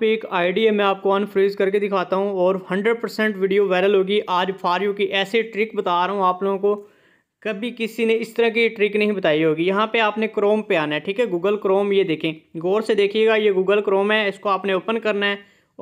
पे एक आइडिया मैं आपको अनफ्रीज करके दिखाता हूँ और हंड्रेड परसेंट वीडियो वायरल होगी आज फार यू की ऐसे ट्रिक बता रहा हूँ आप लोगों को कभी किसी ने इस तरह की ट्रिक नहीं बताई होगी यहाँ पे आपने क्रोम पे आना है ठीक है गूगल क्रोम ये देखें गौर से देखिएगा ये गूगल क्रोम है इसको आपने ओपन करना है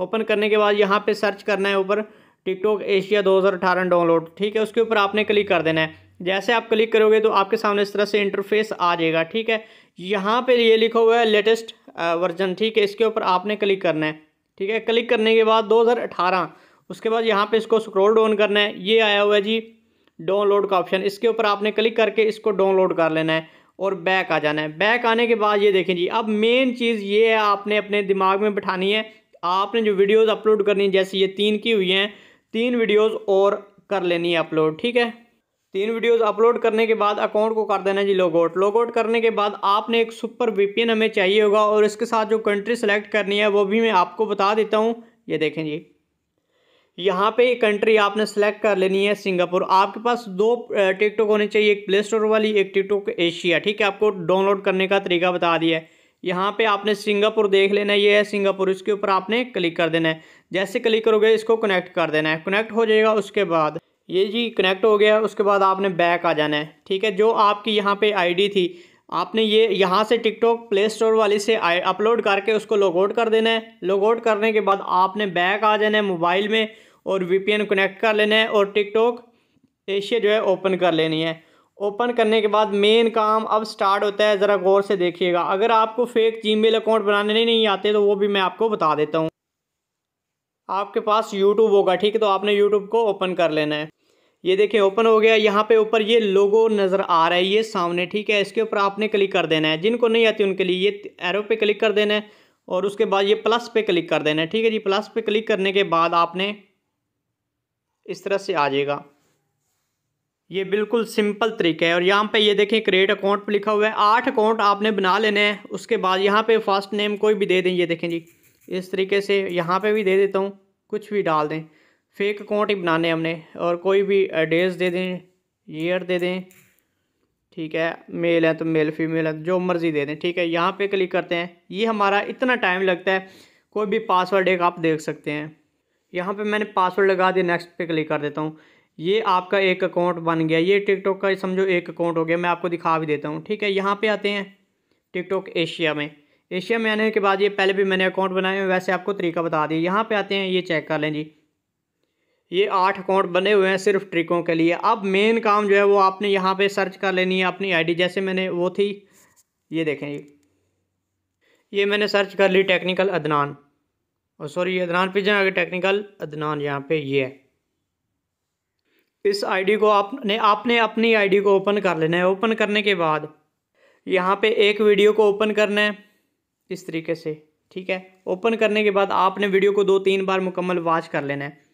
ओपन करने के बाद यहाँ पर सर्च करना है ऊपर टिकटॉक एशिया दो डाउनलोड ठीक है उसके ऊपर आपने क्लिक कर देना है जैसे आप क्लिक करोगे तो आपके सामने इस तरह से इंटरफेस आ जाएगा ठीक है यहाँ पर ये लिखा हुआ है लेटेस्ट वर्जन ठीक है इसके ऊपर आपने क्लिक करना है ठीक है क्लिक करने के बाद 2018 उसके बाद यहाँ पे इसको स्क्रॉल डाउन करना है ये आया हुआ है जी डाउनलोड का ऑप्शन इसके ऊपर आपने क्लिक करके इसको डाउनलोड कर लेना है और बैक आ जाना है बैक आने के बाद ये देखें जी अब मेन चीज़ ये है आपने अपने दिमाग में बिठानी है आपने जो वीडियोज़ अपलोड करनी है जैसे ये तीन की हुई हैं तीन वीडियोज़ और कर लेनी है अपलोड ठीक है तीन वीडियोस अपलोड करने के बाद अकाउंट को कर देना जी लॉगआउट लॉगआउट करने के बाद आपने एक सुपर वीपीएन हमें चाहिए होगा और इसके साथ जो कंट्री सेलेक्ट करनी है वो भी मैं आपको बता देता हूँ ये देखें जी यहाँ पे कंट्री आपने सेलेक्ट कर लेनी है सिंगापुर आपके पास दो टिकटॉक होने चाहिए एक प्ले स्टोर वाली एक टिकटॉक एशिया ठीक है आपको डाउनलोड करने का तरीका बता दिया है यहाँ पे आपने सिंगापुर देख लेना ये है सिंगापुर इसके ऊपर आपने क्लिक कर देना है जैसे क्लिक करोगे इसको कनेक्ट कर देना है कनेक्ट हो जाएगा उसके बाद ये जी कनेक्ट हो गया उसके बाद आपने बैक आ जाना है ठीक है जो आपकी यहाँ पे आईडी थी आपने ये यहाँ से टिकटॉक प्ले स्टोर वाली से अपलोड करके उसको लॉगआउट कर देना है लॉगआउट करने के बाद आपने बैक आ जाना है मोबाइल में और वी कनेक्ट कर लेना है और टिकटॉक एशिया जो है ओपन कर लेनी है ओपन करने के बाद मेन काम अब स्टार्ट होता है ज़रा गौर से देखिएगा अगर आपको फेक जीमेल अकाउंट बनाने नहीं आते तो वो भी मैं आपको बता देता हूँ आपके पास यूट्यूब होगा ठीक है तो आपने यूट्यूब को ओपन कर लेना है ये देखें ओपन हो गया यहाँ पे ऊपर ये लोगो नज़र आ रहा है ये सामने ठीक है इसके ऊपर आपने क्लिक कर देना है जिनको नहीं आती उनके लिए ये एरो पे क्लिक कर देना है और उसके बाद ये प्लस पे क्लिक कर देना है ठीक है जी प्लस पे क्लिक करने के बाद आपने इस तरह से आ जाएगा ये बिल्कुल सिंपल तरीका है और यहाँ पे ये देखें क्रिएट अकाउंट पर लिखा हुआ है आठ अकाउंट आपने बना लेने हैं उसके बाद यहाँ पे फर्स्ट नेम कोई भी दे दें ये देखें जी इस तरीके से यहाँ पे भी दे देता हूँ कुछ भी डाल दें फेक अकाउंट ही बनाने हमने और कोई भी डेज दे दें ईयर दे दें ठीक है मेल है तो मेल फीमेल है तो जो मर्ज़ी दे दें ठीक है यहाँ पे क्लिक करते हैं ये हमारा इतना टाइम लगता है कोई भी पासवर्ड एक आप देख सकते हैं यहाँ पे मैंने पासवर्ड लगा दिया नेक्स्ट पे क्लिक कर देता हूँ ये आपका एक अकाउंट बन गया ये टिकटॉक का समझो एक अकाउंट हो गया मैं आपको दिखा भी देता हूँ ठीक है यहाँ पर आते हैं टिकटॉक एशिया में एशिया में आने के बाद ये पहले भी मैंने अकाउंट बनाया वैसे आपको तरीका बता दिया यहाँ पर आते हैं ये चेक कर लें जी ये आठ अकाउंट बने हुए हैं सिर्फ ट्रिकों के लिए अब मेन काम जो है वो आपने यहाँ पे सर्च कर लेनी है अपनी आईडी जैसे मैंने वो थी ये देखें ये ये मैंने सर्च कर ली टेक्निकल अदनान और सॉरी ये अदनान पिजन आगे टेक्निकल अदनान यहाँ पे ये है इस आईडी को आपने आपने अपनी आईडी को ओपन कर लेना है ओपन करने के बाद यहाँ पर एक वीडियो को ओपन करना है इस तरीके से ठीक है ओपन करने के बाद आपने वीडियो को दो तीन बार मुकम्मल वाच कर लेना है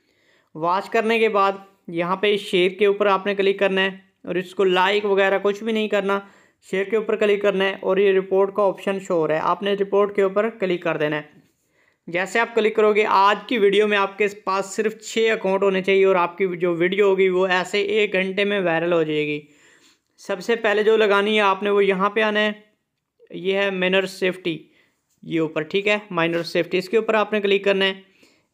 वॉच करने के बाद यहाँ पे शेयर के ऊपर आपने क्लिक करना है और इसको लाइक वगैरह कुछ भी नहीं करना शेयर के ऊपर क्लिक करना है और ये रिपोर्ट का ऑप्शन शो हो रहा है आपने रिपोर्ट के ऊपर क्लिक कर देना है जैसे आप क्लिक करोगे आज की वीडियो में आपके पास सिर्फ छः अकाउंट होने चाहिए और आपकी जो वीडियो होगी वो ऐसे एक घंटे में वायरल हो जाएगी सबसे पहले जो लगानी है आपने वो यहाँ पर आना है ये है मेनर सेफ्टी ये ऊपर ठीक है माइनर सेफ्टी इसके ऊपर आपने क्लिक करना है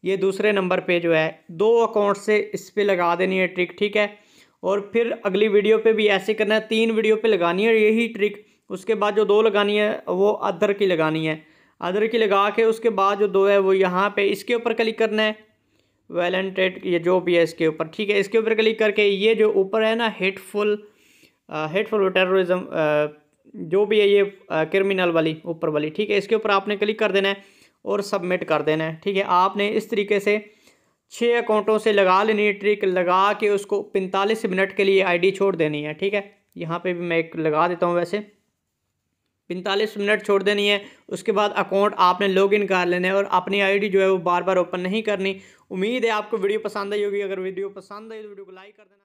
ये दूसरे नंबर पे जो है दो अकाउंट से इस पर लगा देनी है ट्रिक ठीक है और फिर अगली वीडियो पे भी ऐसे करना है तीन वीडियो पे लगानी है यही ट्रिक उसके बाद जो दो लगानी है वो अदर की लगानी है अदर की लगा के उसके बाद जो दो है वो यहाँ पे इसके ऊपर क्लिक करना है वैलेंटेड ये जो भी है इसके ऊपर ठीक है इसके ऊपर क्लिक करके ये जो ऊपर है ना हेटफुल हेटफुल टेररिज्म जो भी है ये क्रिमिनल वाली ऊपर वाली ठीक है इसके ऊपर आपने क्लिक कर देना है और सबमिट कर देना है ठीक है आपने इस तरीके से छः अकाउंटों से लगा लेनी है ट्रिक लगा के उसको पैंतालीस मिनट के लिए आईडी छोड़ देनी है ठीक है यहाँ पे भी मैं एक लगा देता हूँ वैसे पैंतालीस मिनट छोड़ देनी है उसके बाद अकाउंट आपने लॉग इन कर लेना है और अपनी आईडी जो है वो बार बार ओपन नहीं करनी उम्मीद है आपको वीडियो पसंद आई होगी अगर वीडियो पसंद आई तो वीडियो को लाइक कर देना